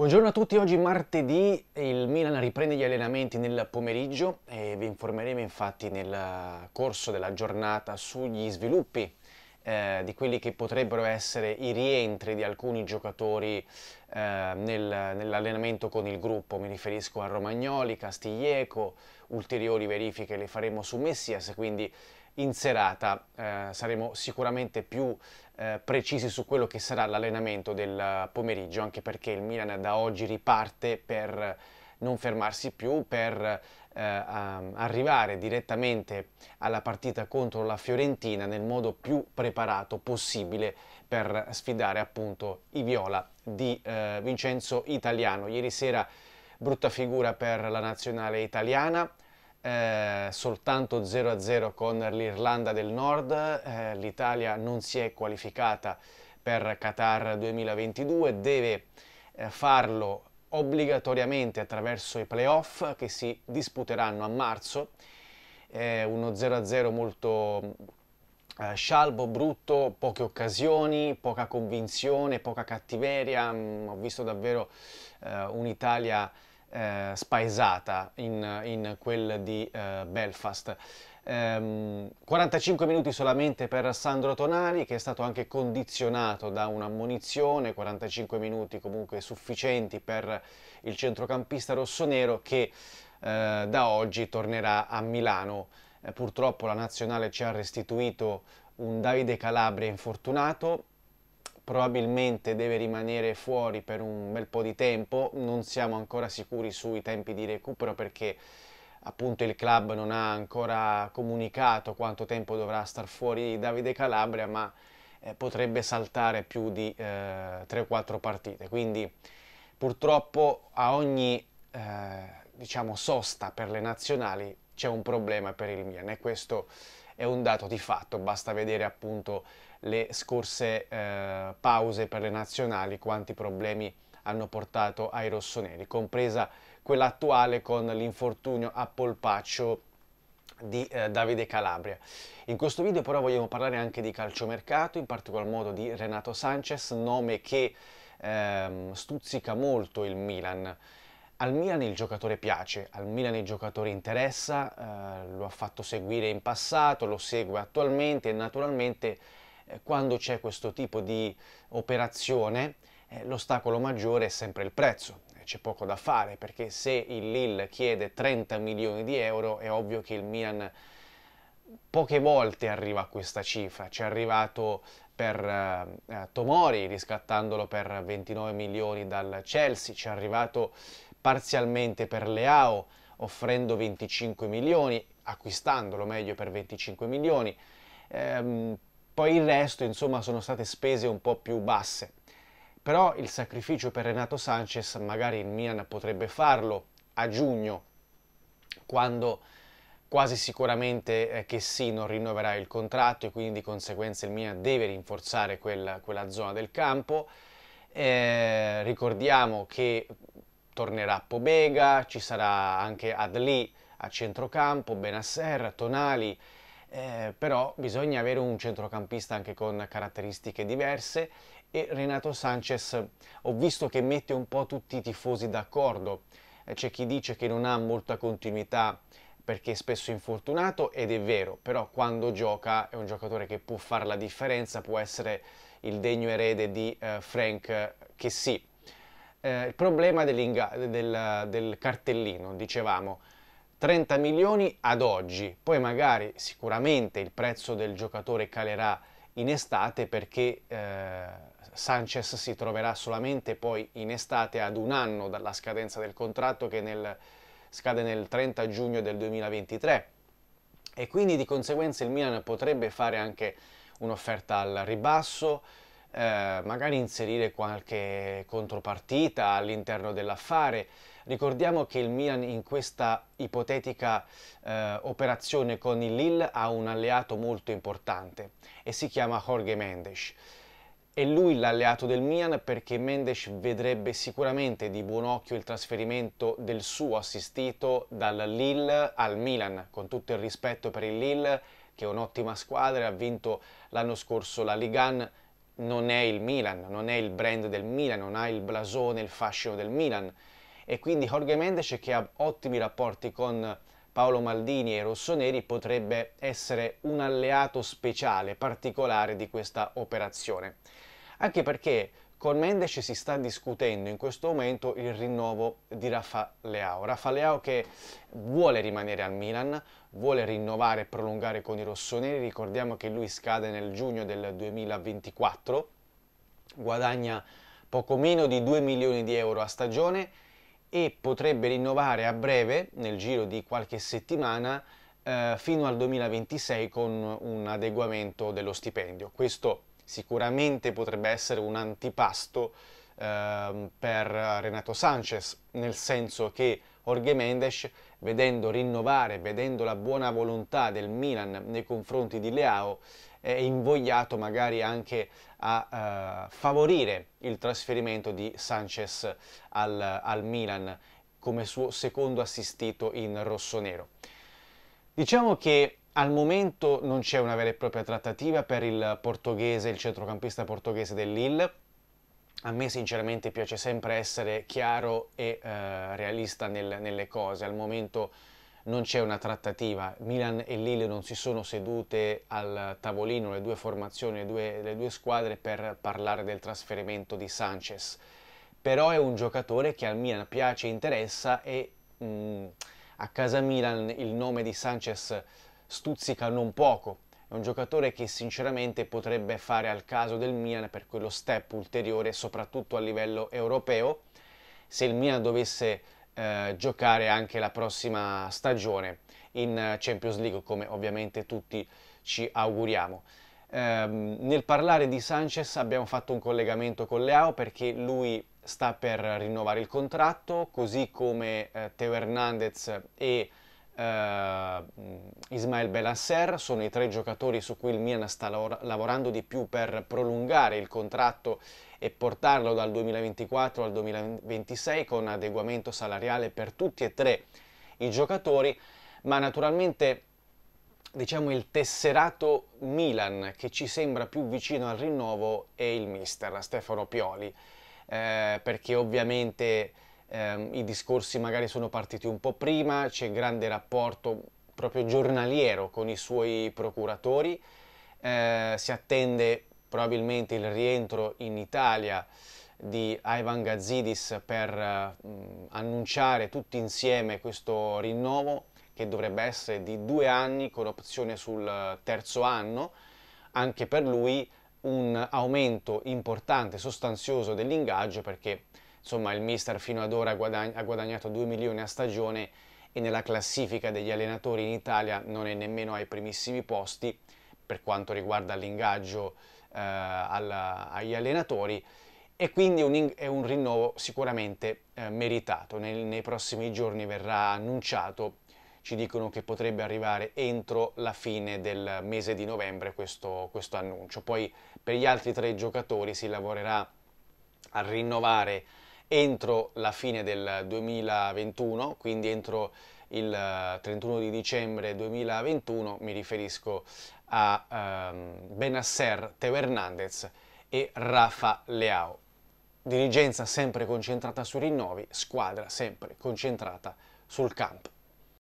Buongiorno a tutti, oggi martedì il Milan riprende gli allenamenti nel pomeriggio e vi informeremo infatti nel corso della giornata sugli sviluppi eh, di quelli che potrebbero essere i rientri di alcuni giocatori eh, nel, nell'allenamento con il gruppo. Mi riferisco a Romagnoli, Castiglieco, ulteriori verifiche le faremo su Messias, quindi in serata eh, saremo sicuramente più eh, precisi su quello che sarà l'allenamento del eh, pomeriggio, anche perché il Milan da oggi riparte per non fermarsi più, per eh, arrivare direttamente alla partita contro la Fiorentina nel modo più preparato possibile per sfidare appunto i viola di eh, Vincenzo Italiano. Ieri sera brutta figura per la nazionale italiana, eh, soltanto 0-0 con l'Irlanda del Nord, eh, l'Italia non si è qualificata per Qatar 2022, deve eh, farlo obbligatoriamente attraverso i playoff che si disputeranno a marzo, eh, uno 0-0 molto eh, scialbo, brutto, poche occasioni, poca convinzione, poca cattiveria, mh, mm, ho visto davvero eh, un'Italia eh, spaesata in, in, quel di eh, Belfast. Ehm, 45 minuti solamente per Sandro Tonali che è stato anche condizionato da un'ammonizione, 45 minuti comunque sufficienti per il centrocampista rossonero che eh, da oggi tornerà a Milano. Eh, purtroppo la nazionale ci ha restituito un Davide Calabria infortunato, probabilmente deve rimanere fuori per un bel po' di tempo, non siamo ancora sicuri sui tempi di recupero perché appunto il club non ha ancora comunicato quanto tempo dovrà star fuori Davide Calabria, ma eh, potrebbe saltare più di eh, 3-4 partite. Quindi purtroppo a ogni eh, diciamo, sosta per le nazionali c'è un problema per il Milan e questo è un dato di fatto, basta vedere appunto le scorse eh, pause per le nazionali, quanti problemi hanno portato ai rossoneri, compresa quella attuale con l'infortunio a polpaccio di eh, Davide Calabria. In questo video però vogliamo parlare anche di calciomercato, in particolar modo di Renato Sanchez, nome che ehm, stuzzica molto il Milan al Milan il giocatore piace, al Milan il giocatore interessa, eh, lo ha fatto seguire in passato, lo segue attualmente e naturalmente eh, quando c'è questo tipo di operazione eh, l'ostacolo maggiore è sempre il prezzo. Eh, c'è poco da fare perché se il Lille chiede 30 milioni di euro è ovvio che il Milan poche volte arriva a questa cifra, ci è arrivato per eh, Tomori riscattandolo per 29 milioni dal Chelsea, ci è arrivato parzialmente per Leao offrendo 25 milioni, acquistandolo meglio per 25 milioni, ehm, poi il resto insomma sono state spese un po' più basse. Però il sacrificio per Renato Sanchez magari il Milan potrebbe farlo a giugno, quando quasi sicuramente eh, che sì non rinnoverà il contratto e quindi di conseguenza il Milan deve rinforzare quella, quella zona del campo. Eh, ricordiamo che tornerà Pobega, ci sarà anche Adli a centrocampo, Benasser, Tonali, eh, però bisogna avere un centrocampista anche con caratteristiche diverse e Renato Sanchez ho visto che mette un po' tutti i tifosi d'accordo, eh, c'è chi dice che non ha molta continuità perché è spesso infortunato ed è vero, però quando gioca è un giocatore che può fare la differenza, può essere il degno erede di eh, Frank eh, che sì, eh, il problema del, del cartellino, dicevamo, 30 milioni ad oggi, poi magari sicuramente il prezzo del giocatore calerà in estate perché eh, Sanchez si troverà solamente poi in estate ad un anno dalla scadenza del contratto che nel, scade nel 30 giugno del 2023 e quindi di conseguenza il Milan potrebbe fare anche un'offerta al ribasso, eh, magari inserire qualche contropartita all'interno dell'affare. Ricordiamo che il Milan in questa ipotetica eh, operazione con il Lille ha un alleato molto importante e si chiama Jorge Mendes. È lui l'alleato del Milan perché Mendes vedrebbe sicuramente di buon occhio il trasferimento del suo assistito dal Lille al Milan, con tutto il rispetto per il Lille che è un'ottima squadra, ha vinto l'anno scorso la Ligan non è il Milan, non è il brand del Milan, non ha il blasone, il fascino del Milan. E quindi Jorge Mendes, che ha ottimi rapporti con Paolo Maldini e Rossoneri, potrebbe essere un alleato speciale, particolare di questa operazione. Anche perché con Mendes si sta discutendo in questo momento il rinnovo di Rafa Leao. Rafa Leao che vuole rimanere al Milan, vuole rinnovare e prolungare con i rossoneri. Ricordiamo che lui scade nel giugno del 2024, guadagna poco meno di 2 milioni di euro a stagione e potrebbe rinnovare a breve, nel giro di qualche settimana, eh, fino al 2026 con un adeguamento dello stipendio. Questo sicuramente potrebbe essere un antipasto eh, per Renato Sanchez, nel senso che Jorge Mendes, vedendo rinnovare, vedendo la buona volontà del Milan nei confronti di Leao, è invogliato magari anche a eh, favorire il trasferimento di Sanchez al, al Milan come suo secondo assistito in rossonero. Diciamo che al momento non c'è una vera e propria trattativa per il portoghese, il centrocampista portoghese del Lille. A me sinceramente piace sempre essere chiaro e eh, realista nel, nelle cose. Al momento non c'è una trattativa. Milan e Lille non si sono sedute al tavolino, le due formazioni, le due, le due, squadre, per parlare del trasferimento di Sanchez. Però è un giocatore che al Milan piace, interessa e mh, mm, a casa Milan il nome di Sanchez stuzzica non poco. È un giocatore che sinceramente potrebbe fare al caso del Milan per quello step ulteriore, soprattutto a livello europeo, se il Milan dovesse eh, giocare anche la prossima stagione in Champions League, come ovviamente tutti ci auguriamo. Eh, nel parlare di Sanchez abbiamo fatto un collegamento con Leao perché lui sta per rinnovare il contratto, così come eh, Teo Hernandez e uh, Ismael Belasser sono i tre giocatori su cui il Milan sta lavorando di più per prolungare il contratto e portarlo dal 2024 al 2026 con adeguamento salariale per tutti e tre i giocatori, ma naturalmente diciamo il tesserato Milan che ci sembra più vicino al rinnovo è il mister Stefano Pioli, eh, perché ovviamente eh, i discorsi magari sono partiti un po' prima, c'è grande rapporto proprio giornaliero con i suoi procuratori, eh, si attende probabilmente il rientro in Italia di Ivan Gazidis per eh, annunciare tutti insieme questo rinnovo che dovrebbe essere di due anni con opzione sul terzo anno, anche per lui un aumento importante, sostanzioso dell'ingaggio perché insomma il mister fino ad ora guadagn ha guadagnato 2 milioni a stagione e nella classifica degli allenatori in Italia non è nemmeno ai primissimi posti per quanto riguarda l'ingaggio eh, agli allenatori e quindi un è un rinnovo sicuramente eh, meritato. Nel, nei prossimi giorni verrà annunciato, ci dicono che potrebbe arrivare entro la fine del mese di novembre questo, questo annuncio. Poi per gli altri tre giocatori si lavorerà a rinnovare entro la fine del 2021, quindi entro il 31 eh, di dicembre 2021, mi riferisco a ehm, Benasser, Teo Hernandez e Rafa Leao. Dirigenza sempre concentrata sui rinnovi, squadra sempre concentrata sul campo.